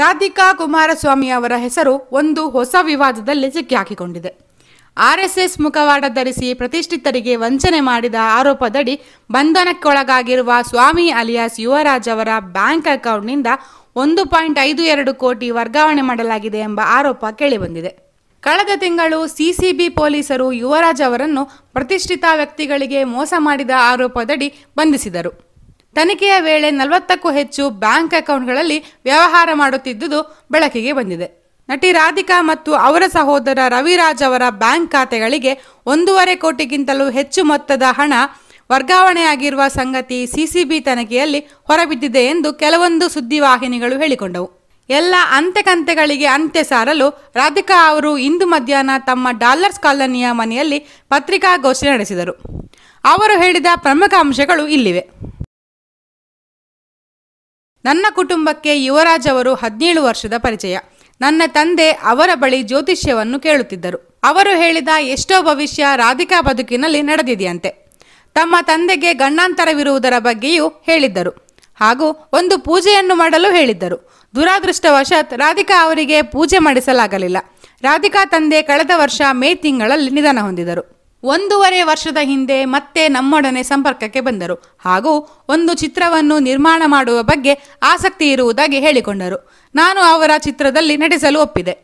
ರಾಧಿಕಾ ಕುಮಾರಸ್ವಾಮಿ ಅವರ ಹೆಸರು ಒಂದು ಹೊಸ ವಿವಾದದಲ್ಲಿ ಸಿಕ್ಕಿಹಾಕಿಕೊಂಡಿದೆ ಆರ್ಎಸ್ಎಸ್ ಮುಖವಾಡ ಧರಿಸಿ ಪ್ರತಿಷ್ಠಿತರಿಗೆ ವಂಚನೆ ಮಾಡಿದ ಆರೋಪದಡಿ ಬಂಧನಕ್ಕೊಳಗಾಗಿರುವ ಸ್ವಾಮಿ ಅಲಿಯಾಸ್ ಯುವರಾಜ್ ಅವರ ಬ್ಯಾಂಕ್ ಅಕೌಂಟ್ನಿಂದ ಒಂದು ಪಾಯಿಂಟ್ ಐದು ಎರಡು ಕೋಟಿ ವರ್ಗಾವಣೆ ಮಾಡಲಾಗಿದೆ ಎಂಬ ಆರೋಪ ಕೇಳಿಬಂದಿದೆ ಕಳೆದ ತಿಂಗಳು ಸಿಸಿಬಿ ಪೊಲೀಸರು ಯುವರಾಜ್ ಅವರನ್ನು ಪ್ರತಿಷ್ಠಿತ ವ್ಯಕ್ತಿಗಳಿಗೆ ಮೋಸ ಮಾಡಿದ ಆರೋಪದಡಿ ಬಂಧಿಸಿದರು ತನಿಖೆಯ ವೇಳೆ ನಲವತ್ತಕ್ಕೂ ಹೆಚ್ಚು ಬ್ಯಾಂಕ್ ಅಕೌಂಟ್ಗಳಲ್ಲಿ ವ್ಯವಹಾರ ಮಾಡುತ್ತಿದ್ದುದು ಬೆಳಕಿಗೆ ಬಂದಿದೆ ನಟಿ ರಾಧಿಕಾ ಮತ್ತು ಅವರ ಸಹೋದರ ರವಿರಾಜ್ ಅವರ ಬ್ಯಾಂಕ್ ಖಾತೆಗಳಿಗೆ ಒಂದೂವರೆ ಕೋಟಿಗಿಂತಲೂ ಹೆಚ್ಚು ಮೊತ್ತದ ಹಣ ವರ್ಗಾವಣೆಯಾಗಿರುವ ಸಂಗತಿ ಸಿಸಿಬಿ ತನಿಖೆಯಲ್ಲಿ ಹೊರಬಿದ್ದಿದೆ ಎಂದು ಕೆಲವೊಂದು ಸುದ್ದಿವಾಹಿನಿಗಳು ಹೇಳಿಕೊಂಡವು ಎಲ್ಲ ಅಂತೆಕಂತೆಗಳಿಗೆ ಅಂತ್ಯ ಸಾರಲು ರಾಧಿಕಾ ಅವರು ಇಂದು ಮಧ್ಯಾಹ್ನ ತಮ್ಮ ಡಾಲರ್ಸ್ ಕಾಲೋನಿಯ ಮನೆಯಲ್ಲಿ ಪತ್ರಿಕಾಗೋಷ್ಠಿ ನಡೆಸಿದರು ಅವರು ಹೇಳಿದ ಪ್ರಮುಖ ಅಂಶಗಳು ಇಲ್ಲಿವೆ ನನ್ನ ಕುಟುಂಬಕ್ಕೆ ಯುವರಾಜ್ ಅವರು ಹದಿನೇಳು ವರ್ಷದ ಪರಿಚಯ ನನ್ನ ತಂದೆ ಅವರ ಬಳಿ ಜ್ಯೋತಿಷ್ಯವನ್ನು ಕೇಳುತ್ತಿದ್ದರು ಅವರು ಹೇಳಿದ ಎಷ್ಟೋ ಭವಿಷ್ಯ ರಾಧಿಕಾ ಬದುಕಿನಲ್ಲಿ ನಡೆದಿದೆಯಂತೆ ತಮ್ಮ ತಂದೆಗೆ ಗಂಡಾಂತರವಿರುವುದರ ಬಗ್ಗೆಯೂ ಹೇಳಿದ್ದರು ಹಾಗೂ ಒಂದು ಪೂಜೆಯನ್ನು ಮಾಡಲು ಹೇಳಿದ್ದರು ದುರಾದೃಷ್ಟವಶಾತ್ ರಾಧಿಕಾ ಅವರಿಗೆ ಪೂಜೆ ಮಾಡಿಸಲಾಗಲಿಲ್ಲ ರಾಧಿಕಾ ತಂದೆ ಕಳೆದ ವರ್ಷ ಮೇ ತಿಂಗಳಲ್ಲಿ ನಿಧನ ಹೊಂದಿದರು ಒಂದೂವರೆ ವರ್ಷದ ಹಿಂದೆ ಮತ್ತೆ ನಮ್ಮೊಡನೆ ಸಂಪರ್ಕಕ್ಕೆ ಬಂದರು ಹಾಗೂ ಒಂದು ಚಿತ್ರವನ್ನು ನಿರ್ಮಾಣ ಮಾಡುವ ಬಗ್ಗೆ ಆಸಕ್ತಿ ಇರುವುದಾಗಿ ಹೇಳಿಕೊಂಡರು ನಾನು ಅವರ ಚಿತ್ರದಲ್ಲಿ ನಟಿಸಲು ಒಪ್ಪಿದೆ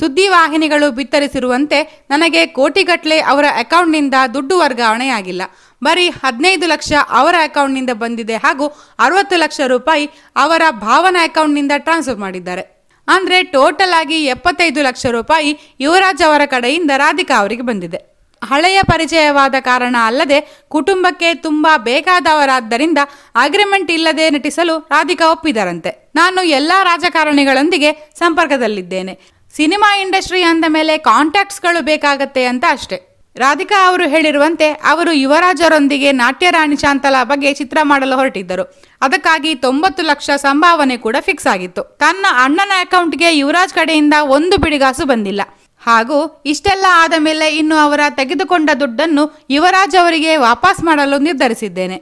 ಸುದ್ದಿವಾಹಿನಿಗಳು ಬಿತ್ತರಿಸಿರುವಂತೆ ನನಗೆ ಕೋಟಿಗಟ್ಟಲೆ ಅವರ ಅಕೌಂಟ್ನಿಂದ ದುಡ್ಡು ವರ್ಗಾವಣೆಯಾಗಿಲ್ಲ ಬರೀ ಹದಿನೈದು ಲಕ್ಷ ಅವರ ಅಕೌಂಟ್ನಿಂದ ಬಂದಿದೆ ಹಾಗೂ ಅರವತ್ತು ಲಕ್ಷ ರೂಪಾಯಿ ಅವರ ಭಾವನಾ ಅಕೌಂಟ್ನಿಂದ ಟ್ರಾನ್ಸ್ಫರ್ ಮಾಡಿದ್ದಾರೆ ಅಂದರೆ ಟೋಟಲ್ ಆಗಿ ಎಪ್ಪತ್ತೈದು ಲಕ್ಷ ರೂಪಾಯಿ ಯುವರಾಜ್ ಅವರ ಕಡೆಯಿಂದ ರಾಧಿಕಾ ಅವರಿಗೆ ಬಂದಿದೆ ಹಳೆಯ ಪರಿಚಯವಾದ ಕಾರಣ ಅಲ್ಲದೆ ಕುಟುಂಬಕ್ಕೆ ತುಂಬಾ ಬೇಕಾದವರಾದ್ದರಿಂದ ಅಗ್ರಿಮೆಂಟ್ ಇಲ್ಲದೆ ನಟಿಸಲು ರಾಧಿಕಾ ಒಪ್ಪಿದರಂತೆ ನಾನು ಎಲ್ಲ ರಾಜಕಾರಣಿಗಳೊಂದಿಗೆ ಸಂಪರ್ಕದಲ್ಲಿದ್ದೇನೆ ಸಿನಿಮಾ ಇಂಡಸ್ಟ್ರಿ ಅಂದ ಮೇಲೆ ಕಾಂಟ್ಯಾಕ್ಟ್ಸ್ಗಳು ಬೇಕಾಗತ್ತೆ ಅಂತ ಅಷ್ಟೆ ರಾಧಿಕಾ ಅವರು ಹೇಳಿರುವಂತೆ ಅವರು ಯುವರಾಜರೊಂದಿಗೆ ನಾಟ್ಯ ರಾಣಿ ಶಾಂತಲಾ ಬಗ್ಗೆ ಚಿತ್ರ ಮಾಡಲು ಹೊರಟಿದ್ದರು ಅದಕ್ಕಾಗಿ ತೊಂಬತ್ತು ಲಕ್ಷ ಸಂಭಾವನೆ ಕೂಡ ಫಿಕ್ಸ್ ಆಗಿತ್ತು ತನ್ನ ಅಣ್ಣನ ಅಕೌಂಟ್ಗೆ ಯುವರಾಜ್ ಕಡೆಯಿಂದ ಒಂದು ಬಿಡಿಗಾಸು ಬಂದಿಲ್ಲ ಹಾಗೂ ಇಷ್ಟೆಲ್ಲ ಆದ ಮೇಲೆ ಇನ್ನು ಅವರ ತೆಗೆದುಕೊಂಡ ದುಡ್ಡನ್ನು ಯುವರಾಜ್ ಅವರಿಗೆ ವಾಪಸ್ ಮಾಡಲು ನಿರ್ಧರಿಸಿದ್ದೇನೆ